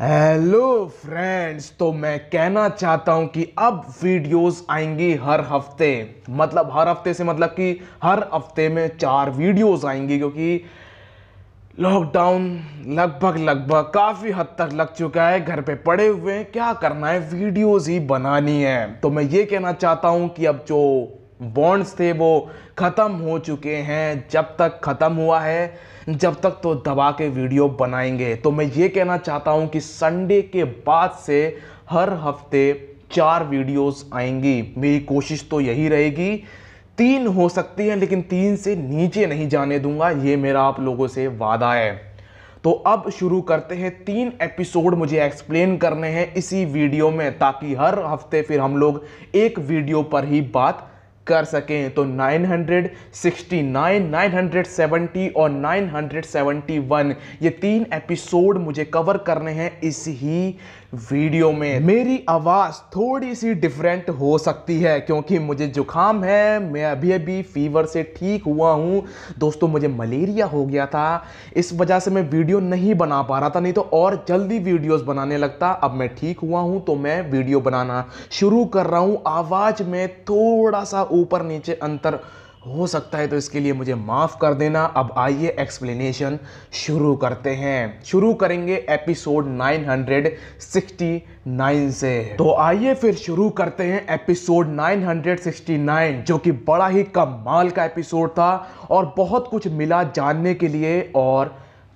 hello friends तो मैं कहना चाहता हूं कि अब वीडियोस आएंगी हर हफ्ते मतलब हर हफ्ते से मतलब कि हर हफ्ते में चार वीडियोस आएंगी क्योंकि लॉकडाउन लगभग लगभग काफ़ी हद तक लग चुका है घर पे पड़े हुए हैं क्या करना है वीडियोस ही बनानी है तो मैं ये कहना चाहता हूं कि अब जो बॉन्ड्स थे वो ख़त्म हो चुके हैं जब तक ख़त्म हुआ है जब तक तो दबा के वीडियो बनाएंगे तो मैं ये कहना चाहता हूँ कि संडे के बाद से हर हफ्ते चार वीडियोस आएंगी मेरी कोशिश तो यही रहेगी तीन हो सकती है लेकिन तीन से नीचे नहीं जाने दूंगा ये मेरा आप लोगों से वादा है तो अब शुरू करते हैं तीन एपिसोड मुझे एक्सप्लेन करने हैं इसी वीडियो में ताकि हर हफ्ते फिर हम लोग एक वीडियो पर ही बात कर सकें तो 969, 970 और 971 ये तीन एपिसोड मुझे कवर करने हैं इस ही वीडियो में मेरी आवाज़ थोड़ी सी डिफरेंट हो सकती है क्योंकि मुझे जुकाम है मैं अभी अभी फीवर से ठीक हुआ हूँ दोस्तों मुझे मलेरिया हो गया था इस वजह से मैं वीडियो नहीं बना पा रहा था नहीं तो और जल्दी वीडियोस बनाने लगता अब मैं ठीक हुआ हूँ तो मैं वीडियो बनाना शुरू कर रहा हूँ आवाज़ में थोड़ा सा ऊपर नीचे अंतर हो सकता है तो इसके लिए मुझे माफ़ कर देना अब आइए एक्सप्लेनेशन शुरू करते हैं शुरू करेंगे एपिसोड 969 से तो आइए फिर शुरू करते हैं एपिसोड 969 जो कि बड़ा ही कमाल का एपिसोड था और बहुत कुछ मिला जानने के लिए और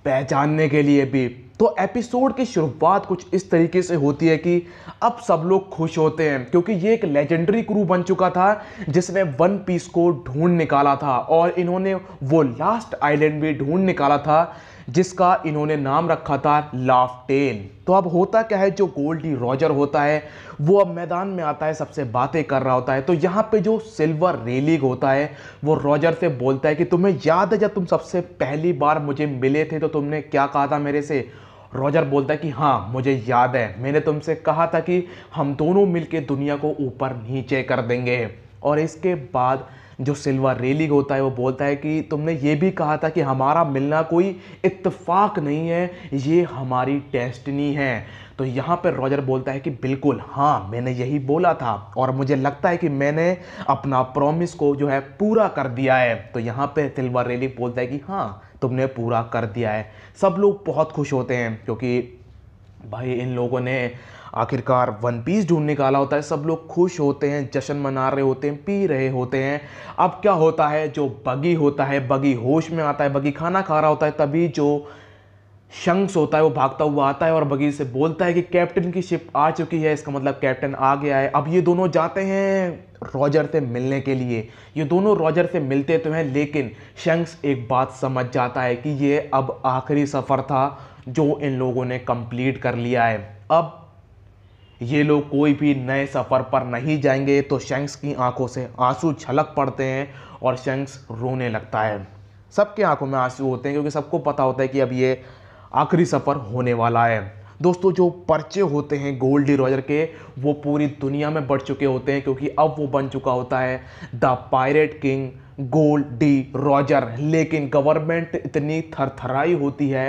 पहचानने के लिए भी तो एपिसोड की शुरुआत कुछ इस तरीके से होती है कि अब सब लोग खुश होते हैं क्योंकि ये एक लेजेंडरी क्रू बन चुका था जिसने वन पीस को ढूंढ निकाला था और इन्होंने वो लास्ट आइलैंड भी ढूंढ निकाला था जिसका इन्होंने नाम रखा था लाफ टेन तो अब होता क्या है जो गोल्डी रॉजर होता है वो अब मैदान में आता है सबसे बातें कर रहा होता है तो यहाँ पे जो सिल्वर रेलिंग होता है वो रॉजर से बोलता है कि तुम्हें याद है जब तुम सबसे पहली बार मुझे मिले थे तो तुमने क्या कहा था मेरे से रॉजर बोलता है कि हाँ मुझे याद है मैंने तुमसे कहा था कि हम दोनों मिलके दुनिया को ऊपर नीचे कर देंगे और इसके बाद जो सिल्वर रेलिंग होता है वो बोलता है कि तुमने ये भी कहा था कि हमारा मिलना कोई इत्तेफाक नहीं है ये हमारी टेस्टनी है तो यहाँ पर रॉजर बोलता है कि बिल्कुल हाँ मैंने यही बोला था और मुझे लगता है कि मैंने अपना प्रॉमिस को जो है पूरा कर दिया है तो यहाँ पर सिल्वर रेलिंग बोलता है कि हाँ तुमने पूरा कर दिया है सब लोग बहुत खुश होते हैं क्योंकि भाई इन लोगों ने आखिरकार वन पीस ढूंढ निकाला होता है सब लोग खुश होते हैं जश्न मना रहे होते हैं पी रहे होते हैं अब क्या होता है जो बगी होता है बगी होश में आता है बगी खाना खा रहा होता है तभी जो शंक्स होता है वो भागता हुआ आता है और बगीर से बोलता है कि कैप्टन की शिप आ चुकी है इसका मतलब कैप्टन आ गया है अब ये दोनों जाते हैं रॉजर से मिलने के लिए ये दोनों रॉजर से मिलते तो हैं लेकिन शंक्स एक बात समझ जाता है कि ये अब आखिरी सफ़र था जो इन लोगों ने कंप्लीट कर लिया है अब ये लोग कोई भी नए सफ़र पर नहीं जाएंगे तो शंक्स की आंखों से आंसू छलक पड़ते हैं और शंक्स रोने लगता है सबके आंखों में आंसू होते हैं क्योंकि सबको पता होता है कि अब ये आखिरी सफ़र होने वाला है दोस्तों जो पर्चे होते हैं गोल्ड डी रॉजर के वो पूरी दुनिया में बढ़ चुके होते हैं क्योंकि अब वो बन चुका होता है the pirate king Gol D Roger लेकिन गवर्नमेंट इतनी थरथराई होती है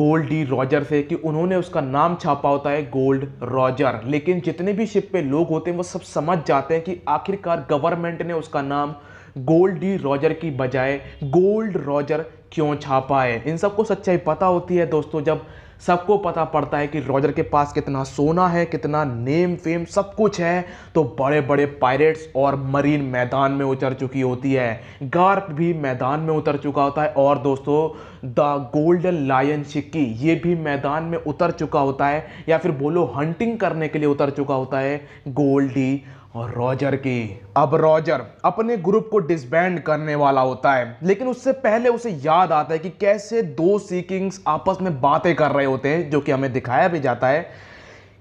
गोल्ड डी रॉजर से कि उन्होंने उसका नाम छापा होता है गोल्ड रॉजर लेकिन जितने भी शिप पे लोग होते हैं वो सब समझ जाते हैं कि आखिरकार गवर्नमेंट ने उसका नाम गोल्ड डी रॉजर की बजाय गोल्ड रॉजर क्यों छापा है इन सबको सच्चाई पता होती है दोस्तों जब सबको पता पड़ता है कि रॉजर के पास कितना सोना है कितना नेम फेम सब कुछ है तो बड़े बड़े पायरेट्स और मरीन मैदान में उतर चुकी होती है गार्प भी मैदान में उतर चुका होता है और दोस्तों द गोल्डन लायन शिक्की ये भी मैदान में उतर चुका होता है या फिर बोलो हंटिंग करने के लिए उतर चुका होता है गोल्डी और रॉजर की अब रॉजर अपने ग्रुप को डिसबैंड करने वाला होता है लेकिन उससे पहले उसे याद आता है कि कैसे दो सीकिंग्स आपस में बातें कर रहे होते हैं जो कि हमें दिखाया भी जाता है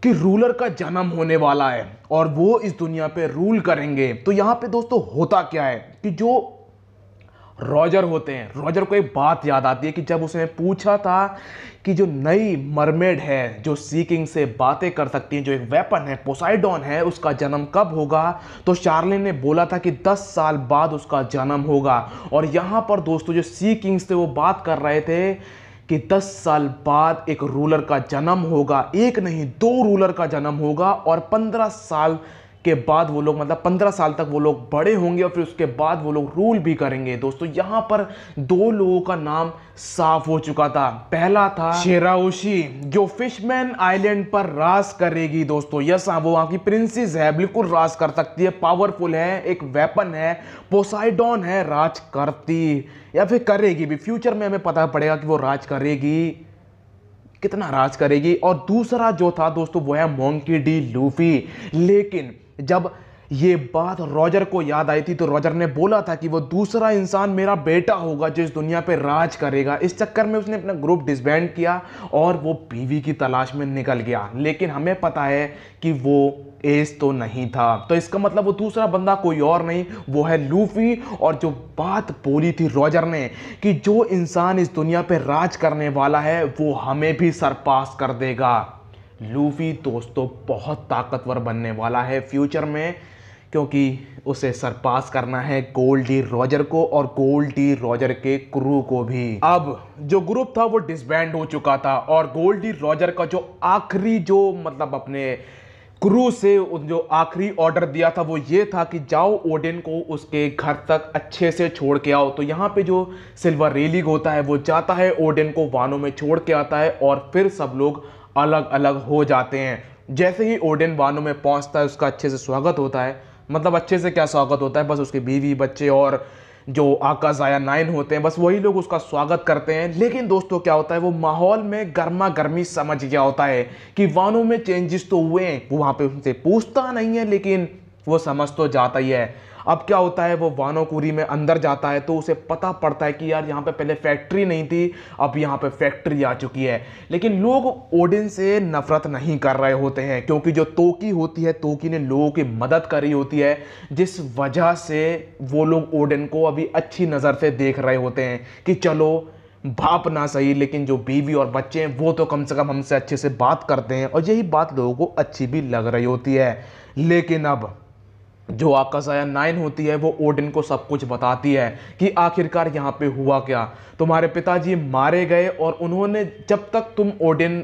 कि रूलर का जन्म होने वाला है और वो इस दुनिया पे रूल करेंगे तो यहाँ पे दोस्तों होता क्या है कि जो रॉजर होते हैं रॉजर को एक बात याद आती है कि जब उसने पूछा था कि जो नई मरमेड है जो सीकिंग से बातें कर सकती हैं जो एक वेपन है पोसाइडॉन है उसका जन्म कब होगा तो शार्लिन ने बोला था कि 10 साल बाद उसका जन्म होगा और यहाँ पर दोस्तों जो सी किंग्स थे वो बात कर रहे थे कि 10 साल बाद एक रूलर का जन्म होगा एक नहीं दो रूलर का जन्म होगा और 15 साल के बाद वो लोग मतलब पंद्रह साल तक वो लोग बड़े होंगे और फिर उसके बाद वो लोग रूल भी करेंगे दोस्तों यहाँ पर दो लोगों का नाम साफ हो चुका था पहला था शेराउशी जो फिशमैन आइलैंड पर राज करेगी दोस्तों यस हाँ वो वहाँ की प्रिंसेस है बिल्कुल राज कर सकती है पावरफुल है एक वेपन है पोसाइडॉन है राज करती या फिर करेगी भी फ्यूचर में हमें पता पड़ेगा कि वो राज करेगी कितना राज करेगी और दूसरा जो था दोस्तों वो है मोंकी डी लूफी लेकिन जब ये बात रॉजर को याद आई थी तो रॉजर ने बोला था कि वो दूसरा इंसान मेरा बेटा होगा जो इस दुनिया पे राज करेगा इस चक्कर में उसने अपना ग्रुप डिसबैंड किया और वो बीवी की तलाश में निकल गया लेकिन हमें पता है कि वो एज तो नहीं था तो इसका मतलब वो दूसरा बंदा कोई और नहीं वो है लूफी और जो बात बोली थी रॉजर ने कि जो इंसान इस दुनिया पर राज करने वाला है वो हमें भी सरपास कर देगा लूफी दोस्तों तो बहुत ताकतवर बनने वाला है फ्यूचर में क्योंकि उसे सरपास करना है गोल्ड डी रॉजर को और गोल्ड डी रॉजर के क्रू को भी अब जो ग्रुप था वो डिसबैंड हो चुका था और गोल्ड डी रॉजर का जो आखिरी जो मतलब अपने क्रू से जो आखिरी ऑर्डर दिया था वो ये था कि जाओ ओडिन को उसके घर तक अच्छे से छोड़ के आओ तो यहाँ पे जो सिल्वर रेलिंग होता है वो जाता है ओडेन को वानों में छोड़ के आता है और फिर सब लोग अलग अलग हो जाते हैं जैसे ही ओडेन वानों में पहुंचता है उसका अच्छे से स्वागत होता है मतलब अच्छे से क्या स्वागत होता है बस उसकी बीवी बच्चे और जो आका ज़ाया नाइन होते हैं बस वही लोग उसका स्वागत करते हैं लेकिन दोस्तों क्या होता है वो माहौल में गर्मा गर्मी समझ गया होता है कि वानों में चेंजेस तो हुए हैं वो वहाँ पे उनसे पूछता नहीं है लेकिन वो समझ तो जाता ही है अब क्या होता है वो वानोकुरी में अंदर जाता है तो उसे पता पड़ता है कि यार यहाँ पे पहले फैक्ट्री नहीं थी अब यहाँ पे फैक्ट्री आ चुकी है लेकिन लोग ओडिन से नफरत नहीं कर रहे होते हैं क्योंकि जो तोकी होती है तोकी ने लोगों की मदद करी होती है जिस वजह से वो लोग ओडिन को अभी अच्छी नज़र से देख रहे होते हैं कि चलो बाप ना सही लेकिन जो बीवी और बच्चे हैं वो तो कम से कम हमसे अच्छे से बात करते हैं और यही बात लोगों को अच्छी भी लग रही होती है लेकिन अब जो आपका नाइन होती है वो ओडिन को सब कुछ बताती है कि आखिरकार यहाँ पे हुआ क्या तुम्हारे पिताजी मारे गए और उन्होंने जब तक तुम ओडिन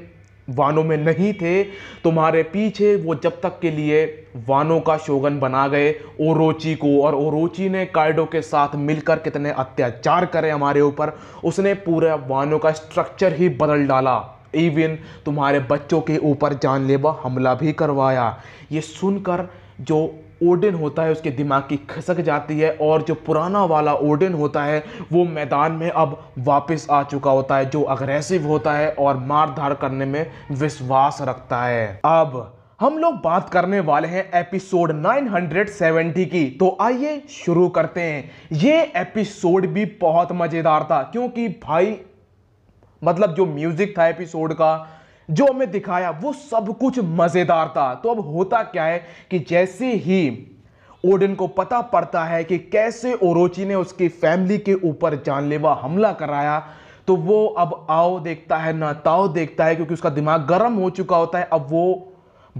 वानों में नहीं थे तुम्हारे पीछे वो जब तक के लिए वानों का शोगन बना गए ओरोची को और ओरोची ने कार्डो के साथ मिलकर कितने अत्याचार करे हमारे ऊपर उसने पूरा वानों का स्ट्रक्चर ही बदल डाला इवन तुम्हारे बच्चों के ऊपर जानलेवा हमला भी करवाया ये सुनकर जो ओडिन होता है उसके दिमाग की खसक जाती है और जो पुराना वाला ओडिन होता है वो मैदान में अब वापस आ चुका होता है जो अग्रेसिव होता है और मार धार करने में विश्वास रखता है अब हम लोग बात करने वाले हैं एपिसोड 970 की तो आइए शुरू करते हैं ये एपिसोड भी बहुत मज़ेदार था क्योंकि भाई मतलब जो म्यूज़िक था एपिसोड का जो हमें दिखाया वो सब कुछ मज़ेदार था तो अब होता क्या है कि जैसे ही ओडन को पता पड़ता है कि कैसे ओरोची ने उसकी फैमिली के ऊपर जानलेवा हमला कराया तो वो अब आओ देखता है ना ताओ देखता है क्योंकि उसका दिमाग गर्म हो चुका होता है अब वो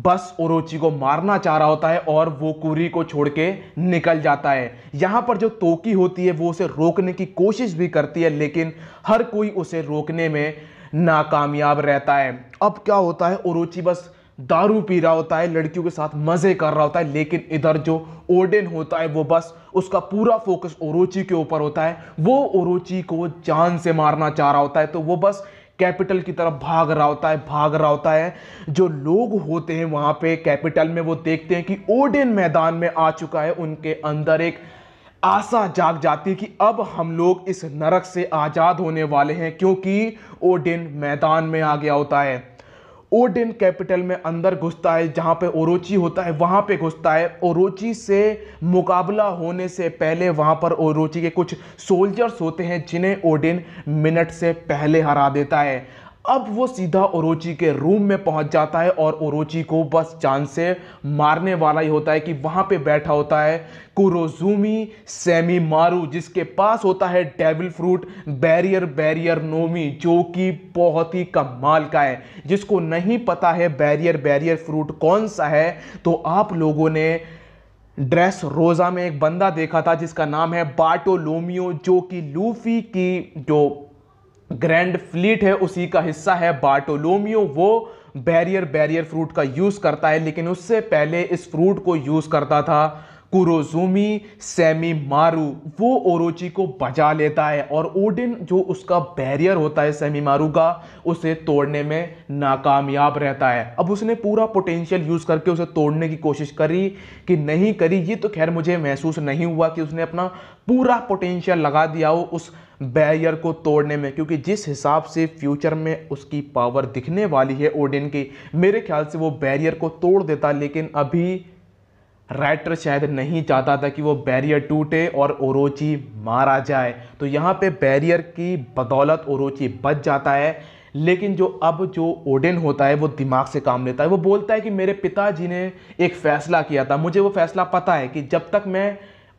बस ओरोची को मारना चाह रहा होता है और वो कुरी को छोड़ के निकल जाता है यहाँ पर जो तोकी होती है वो उसे रोकने की कोशिश भी करती है लेकिन हर कोई उसे रोकने में नाकामयाब रहता है अब क्या होता है ओरोची बस दारू पी रहा होता है लड़कियों के साथ मज़े कर रहा होता है लेकिन इधर जो ओडेन होता है वो बस उसका पूरा फोकस ओरोची के ऊपर होता है वो ओरोची को जान से मारना चाह रहा होता है तो वो बस कैपिटल की तरफ भाग रहा होता है भाग रहा होता है जो लोग होते हैं वहाँ पे कैपिटल में वो देखते हैं कि ओडेन मैदान में आ चुका है उनके अंदर एक आशा जाग जाती है कि अब हम लोग इस नरक से आज़ाद होने वाले हैं क्योंकि ओडिन मैदान में आ गया होता है ओडिन कैपिटल में अंदर घुसता है जहाँ पे ओरोची होता है वहाँ पे घुसता है ओरोची से मुकाबला होने से पहले वहाँ पर ओरोची के कुछ सोल्जर्स होते हैं जिन्हें ओडिन मिनट से पहले हरा देता है अब वो सीधा ओरोची के रूम में पहुंच जाता है और ओरोची को बस चांद से मारने वाला ही होता है कि वहां पे बैठा होता है कुरोजूमी सेमी मारू जिसके पास होता है डेविल फ्रूट बैरियर बैरियर नोमी जो कि बहुत ही कमाल का है जिसको नहीं पता है बैरियर बैरियर फ्रूट कौन सा है तो आप लोगों ने ड्रेस रोज़ा में एक बंदा देखा था जिसका नाम है बाटोलोमियो जो कि लूफी की जो ग्रैंड फ्लीट है उसी का हिस्सा है बार्टोलोमियो वो बैरियर बैरियर फ्रूट का यूज़ करता है लेकिन उससे पहले इस फ्रूट को यूज़ करता था कुरोजूमी सेमी मारू वो ओरोची को बजा लेता है और ओडिन जो उसका बैरियर होता है सेमी मारू का उसे तोड़ने में नाकामयाब रहता है अब उसने पूरा पोटेंशियल यूज़ करके उसे तोड़ने की कोशिश करी कि नहीं करी ये तो खैर मुझे महसूस नहीं हुआ कि उसने अपना पूरा पोटेंशियल लगा दिया हो उस बैरियर को तोड़ने में क्योंकि जिस हिसाब से फ्यूचर में उसकी पावर दिखने वाली है ओडिन की मेरे ख्याल से वो बैरियर को तोड़ देता लेकिन अभी राइटर शायद नहीं चाहता था कि वो बैरियर टूटे और ओरोची मारा जाए तो यहाँ पे बैरियर की बदौलत ओरोची बच जाता है लेकिन जो अब जो ओडेन होता है वो दिमाग से काम लेता है वो बोलता है कि मेरे पिताजी ने एक फ़ैसला किया था मुझे वो फ़ैसला पता है कि जब तक मैं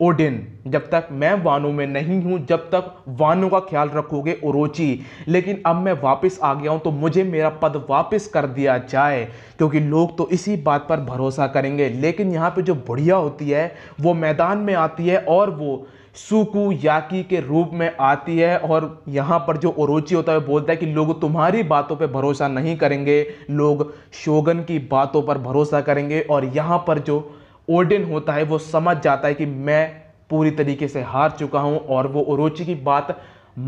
ओडिन जब तक मैं वानों में नहीं हूँ जब तक वानों का ख्याल रखोगे ओरोची लेकिन अब मैं वापस आ गया हूँ तो मुझे मेरा पद वापस कर दिया जाए क्योंकि लोग तो इसी बात पर भरोसा करेंगे लेकिन यहाँ पे जो बुढ़िया होती है वो मैदान में आती है और वो सुकु याकी के रूप में आती है और यहाँ पर जो ओरोची होता है बोलता है कि लोग तुम्हारी बातों पे भरोसा नहीं करेंगे लोग शोगन की बातों पर भरोसा करेंगे और यहाँ पर जो ओडिन होता है वो समझ जाता है कि मैं पूरी तरीके से हार चुका हूँ और वो ओरोची की बात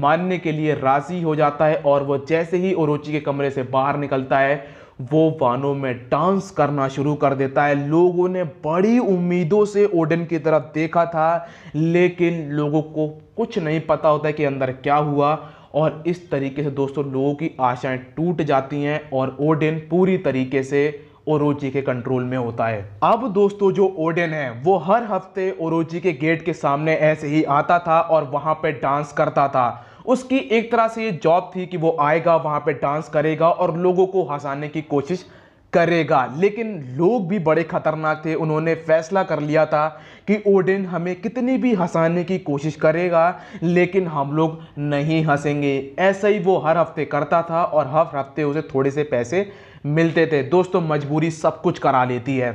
मानने के लिए राज़ी हो जाता है और वो जैसे ही ओरोची के कमरे से बाहर निकलता है वो वानों में डांस करना शुरू कर देता है लोगों ने बड़ी उम्मीदों से ओडन की तरफ देखा था लेकिन लोगों को कुछ नहीं पता होता कि अंदर क्या हुआ और इस तरीके से दोस्तों लोगों की आशाएं टूट जाती हैं और ओडन पूरी तरीके से ओरोची के कंट्रोल में होता है अब दोस्तों जो ओडेन है वो हर हफ्ते ओरोची के गेट के सामने ऐसे ही आता था और वहाँ पर डांस करता था उसकी एक तरह से ये जॉब थी कि वो आएगा वहाँ पे डांस करेगा और लोगों को हंसाने की कोशिश करेगा लेकिन लोग भी बड़े खतरनाक थे उन्होंने फैसला कर लिया था कि ओडिन हमें कितनी भी हंसाने की कोशिश करेगा लेकिन हम लोग नहीं हंसेंगे ऐसा ही वो हर हफ्ते करता था और हर हफ्ते उसे थोड़े से पैसे मिलते थे दोस्तों मजबूरी सब कुछ करा लेती है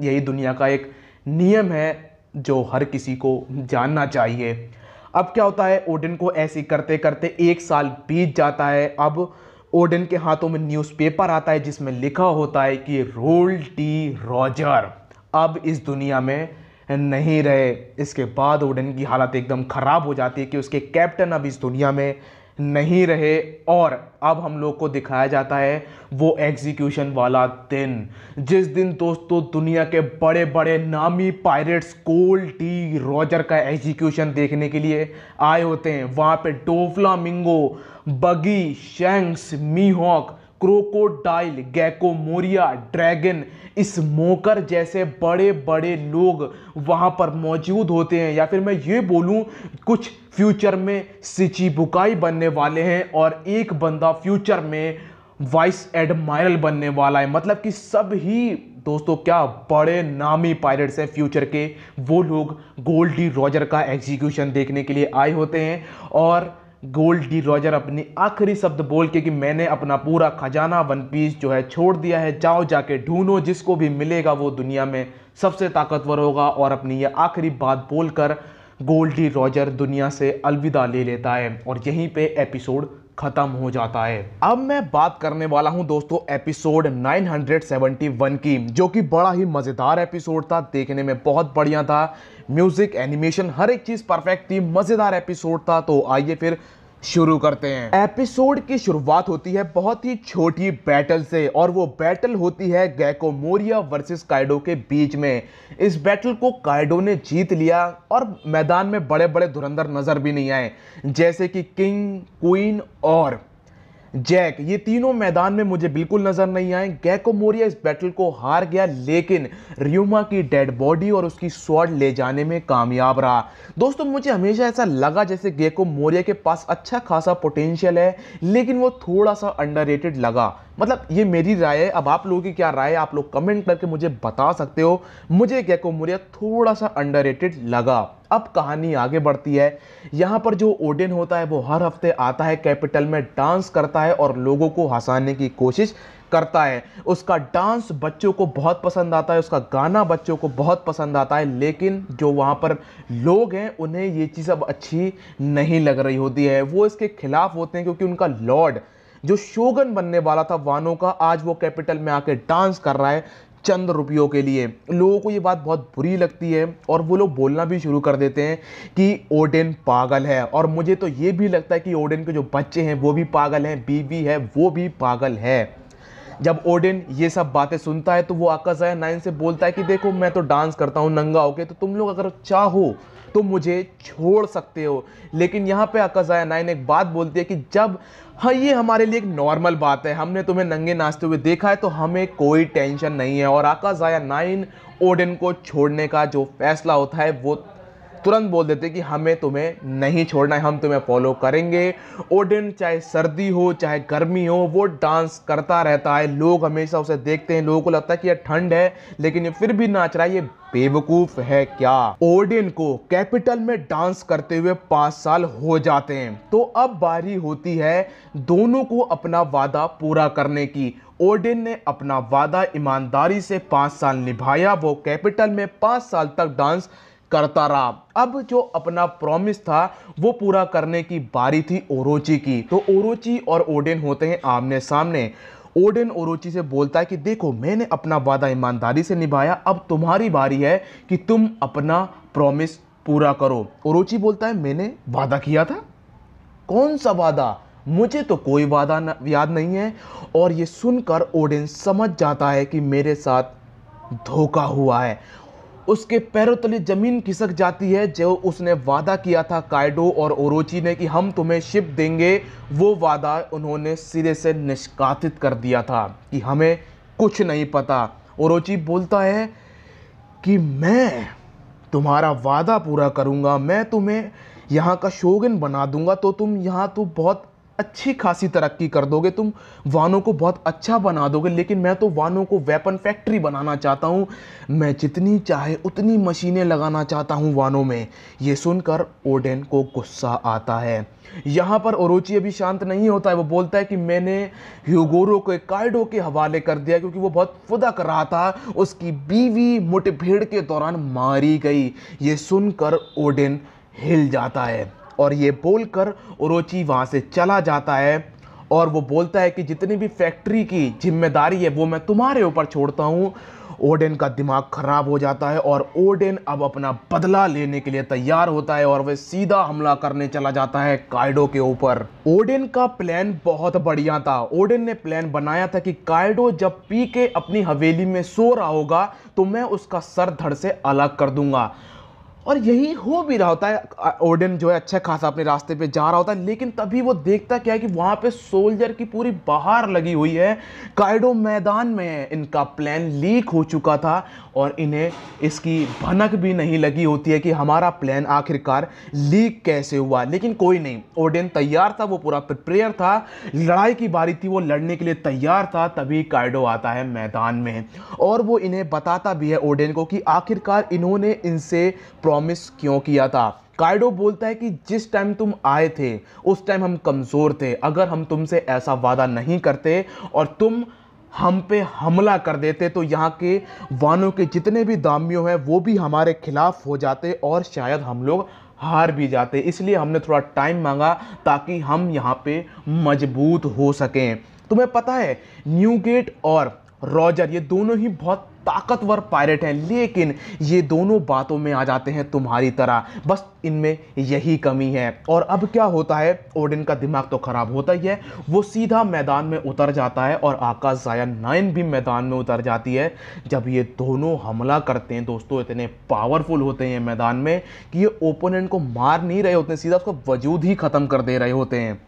यही दुनिया का एक नियम है जो हर किसी को जानना चाहिए अब क्या होता है ओडिन को ऐसी करते करते एक साल बीत जाता है अब ओडन के हाथों में न्यूज़पेपर आता है जिसमें लिखा होता है कि रोल टी रॉजर अब इस दुनिया में नहीं रहे इसके बाद ओडन की हालत एकदम ख़राब हो जाती है कि उसके कैप्टन अब इस दुनिया में नहीं रहे और अब हम लोग को दिखाया जाता है वो एग्जीक्यूशन वाला दिन जिस दिन दोस्तों दुनिया के बड़े बड़े नामी पायरेट्स कोल टी रॉजर का एग्जीक्यूशन देखने के लिए आए होते हैं वहाँ पे Mingo Buggy Shanks Mihawk Crocodile Gecko Moria Dragon Smoker जैसे बड़े बड़े लोग वहाँ पर मौजूद होते हैं या फिर मैं ये बोलूँ कुछ फ्यूचर में बुकाई बनने वाले हैं और एक बंदा फ्यूचर में वाइस एडमायरल बनने वाला है मतलब कि सब ही दोस्तों क्या बड़े नामी पायलट्स हैं फ्यूचर के वो लोग गोल्डी रॉजर का एग्जीक्यूशन देखने के लिए आए होते हैं और गोल्ड डी रॉजर अपनी आखिरी शब्द बोल के कि मैंने अपना पूरा खजाना वन पीस जो है छोड़ दिया है जाओ जाके ढूंढो जिसको भी मिलेगा वो दुनिया में सबसे ताकतवर होगा और अपनी ये आखिरी बात बोलकर गोल्ड डी रॉजर दुनिया से अलविदा ले लेता है और यहीं पे एपिसोड ख़त्म हो जाता है अब मैं बात करने वाला हूं दोस्तों एपिसोड 971 की जो कि बड़ा ही मज़ेदार एपिसोड था देखने में बहुत बढ़िया था म्यूजिक एनिमेशन हर एक चीज परफेक्ट थी मजेदार एपिसोड था तो आइए फिर शुरू करते हैं एपिसोड की शुरुआत होती है बहुत ही छोटी बैटल से और वो बैटल होती है गैको मोरिया वर्सेस काइडो के बीच में इस बैटल को काइडो ने जीत लिया और मैदान में बड़े बड़े धुरंधर नज़र भी नहीं आए जैसे कि किंग क्वीन और जैक ये तीनों मैदान में मुझे बिल्कुल नजर नहीं आए गैको मोरिया इस बैटल को हार गया लेकिन र्यूमा की डेड बॉडी और उसकी स्वॉर्ड ले जाने में कामयाब रहा दोस्तों मुझे हमेशा ऐसा लगा जैसे गैको मोरिया के पास अच्छा खासा पोटेंशियल है लेकिन वो थोड़ा सा अंडर लगा मतलब ये मेरी राय है अब आप लोगों की क्या राय है आप लोग कमेंट करके मुझे बता सकते हो मुझे गैको मोरिया थोड़ा सा अंडर लगा अब कहानी आगे बढ़ती है यहाँ पर जो ओडेन होता है वो हर हफ्ते आता है कैपिटल में डांस करता है और लोगों को हंसाने की कोशिश करता है उसका डांस बच्चों को बहुत पसंद आता है उसका गाना बच्चों को बहुत पसंद आता है लेकिन जो वहाँ पर लोग हैं उन्हें ये चीज़ अब अच्छी नहीं लग रही होती है वो इसके खिलाफ होते हैं क्योंकि उनका लॉर्ड जो शोगन बनने वाला था वानों का आज वो कैपिटल में आके डांस कर रहा है चंद रुपयों के लिए लोगों को ये बात बहुत बुरी लगती है और वो लोग बोलना भी शुरू कर देते हैं कि ओडेन पागल है और मुझे तो ये भी लगता है कि ओडेन के जो बच्चे हैं वो भी पागल हैं बीवी है वो भी पागल है जब ओडिन ये सब बातें सुनता है तो वो आकाजाया नाइन से बोलता है कि देखो मैं तो डांस करता हूँ नंगा होके तो तुम लोग अगर चाहो तो मुझे छोड़ सकते हो लेकिन यहाँ पे आकाजाया नाइन एक बात बोलती है कि जब हाँ ये हमारे लिए एक नॉर्मल बात है हमने तुम्हें नंगे नाचते हुए देखा है तो हमें कोई टेंशन नहीं है और आकाजाया नाइन ओडिन को छोड़ने का जो फैसला होता है वो तुरंत बोल देते कि हमें तुम्हें नहीं छोड़ना है हम तुम्हें फॉलो करेंगे ओडिन चाहे सर्दी हो चाहे गर्मी हो वो डांस करता रहता है लोग हमेशा उसे देखते हैं लोगों को लगता है कि यह ठंड है लेकिन ये फिर भी नाच रहा है ये बेवकूफ है क्या ओडिन को कैपिटल में डांस करते हुए पांच साल हो जाते हैं तो अब बारी होती है दोनों को अपना वादा पूरा करने की ओडिन ने अपना वादा ईमानदारी से पांच साल निभाया वो कैपिटल में पांच साल तक डांस करता रहा अब जो अपना प्रॉमिस था वो पूरा करने की बारी थी ओरोची की तो ओरोची और ओडेन होते हैं आमने सामने ओडेन ओरोची से बोलता है कि देखो मैंने अपना वादा ईमानदारी से निभाया अब तुम्हारी बारी है कि तुम अपना प्रॉमिस पूरा करो ओरोची बोलता है मैंने वादा किया था कौन सा वादा मुझे तो कोई वादा न, याद नहीं है और ये सुनकर ओडेन समझ जाता है कि मेरे साथ धोखा हुआ है उसके पैरों तले ज़मीन खिसक जाती है जो उसने वादा किया था कायडो और ओरोची ने कि हम तुम्हें शिप देंगे वो वादा उन्होंने सिरे से निष्कासित कर दिया था कि हमें कुछ नहीं पता ओरोची बोलता है कि मैं तुम्हारा वादा पूरा करूंगा मैं तुम्हें यहाँ का शोगन बना दूंगा तो तुम यहाँ तो बहुत अच्छी खासी तरक्की कर दोगे तुम वानों को बहुत अच्छा बना दोगे लेकिन मैं तो वानों को वेपन फैक्ट्री बनाना चाहता हूँ मैं जितनी चाहे उतनी मशीनें लगाना चाहता हूँ वानों में ये सुनकर ओडेन को गुस्सा आता है यहाँ पर ओरोची अभी शांत नहीं होता है वो बोलता है कि मैंने ह्यूगोरो को कार्डो के हवाले कर दिया क्योंकि वो बहुत फुदक रहा था उसकी बीवी मुठभेड़ के दौरान मारी गई ये सुनकर ओडेन हिल जाता है और ये बोलकर ओरोची वहाँ से चला जाता है और वो बोलता है कि जितनी भी फैक्ट्री की जिम्मेदारी है वो मैं तुम्हारे ऊपर छोड़ता हूँ ओडेन का दिमाग खराब हो जाता है और ओडेन अब अपना बदला लेने के लिए तैयार होता है और वह सीधा हमला करने चला जाता है काइडो के ऊपर ओडेन का प्लान बहुत बढ़िया था ओडेन ने प्लान बनाया था कि काइडो जब पी के अपनी हवेली में सो रहा होगा तो मैं उसका सर धड़ से अलग कर दूंगा और यही हो भी रहा होता है ओडन जो है अच्छा खासा अपने रास्ते पे जा रहा होता है लेकिन तभी वो देखता क्या है कि वहाँ पे सोल्जर की पूरी बाहर लगी हुई है कायडो मैदान में इनका प्लान लीक हो चुका था और इन्हें इसकी भनक भी नहीं लगी होती है कि हमारा प्लान आखिरकार लीक कैसे हुआ लेकिन कोई नहीं ओडन तैयार था वो पूरा प्रिपेयर था लड़ाई की बारी थी वो लड़ने के लिए तैयार था तभी कायडो आता है मैदान में और वो इन्हें बताता भी है ओडेन को कि आखिरकार इन्होंने इनसे प्रॉब्लम प्रॉमिस क्यों किया था काइडो बोलता है कि जिस टाइम तुम आए थे उस टाइम हम कमज़ोर थे अगर हम तुमसे ऐसा वादा नहीं करते और तुम हम पे हमला कर देते तो यहाँ के वानों के जितने भी दामियों हैं वो भी हमारे खिलाफ हो जाते और शायद हम लोग हार भी जाते इसलिए हमने थोड़ा टाइम मांगा ताकि हम यहाँ पे मजबूत हो सकें तुम्हें पता है न्यू गेट और रॉजर ये दोनों ही बहुत ताकतवर पायलट हैं लेकिन ये दोनों बातों में आ जाते हैं तुम्हारी तरह बस इनमें यही कमी है और अब क्या होता है ओडिन का दिमाग तो ख़राब होता ही है वो सीधा मैदान में उतर जाता है और आकाश जाया नाइन भी मैदान में उतर जाती है जब ये दोनों हमला करते हैं दोस्तों इतने पावरफुल होते हैं मैदान में कि ये ओपोनेंट को मार नहीं रहे होते सीधा उसका वजूद ही ख़त्म कर दे रहे होते हैं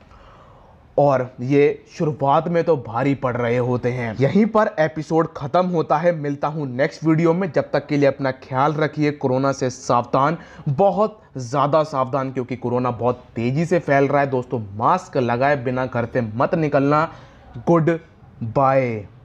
और ये शुरुआत में तो भारी पड़ रहे होते हैं यहीं पर एपिसोड खत्म होता है मिलता हूं नेक्स्ट वीडियो में जब तक के लिए अपना ख्याल रखिए कोरोना से सावधान बहुत ज़्यादा सावधान क्योंकि कोरोना बहुत तेज़ी से फैल रहा है दोस्तों मास्क लगाए बिना घर से मत निकलना गुड बाय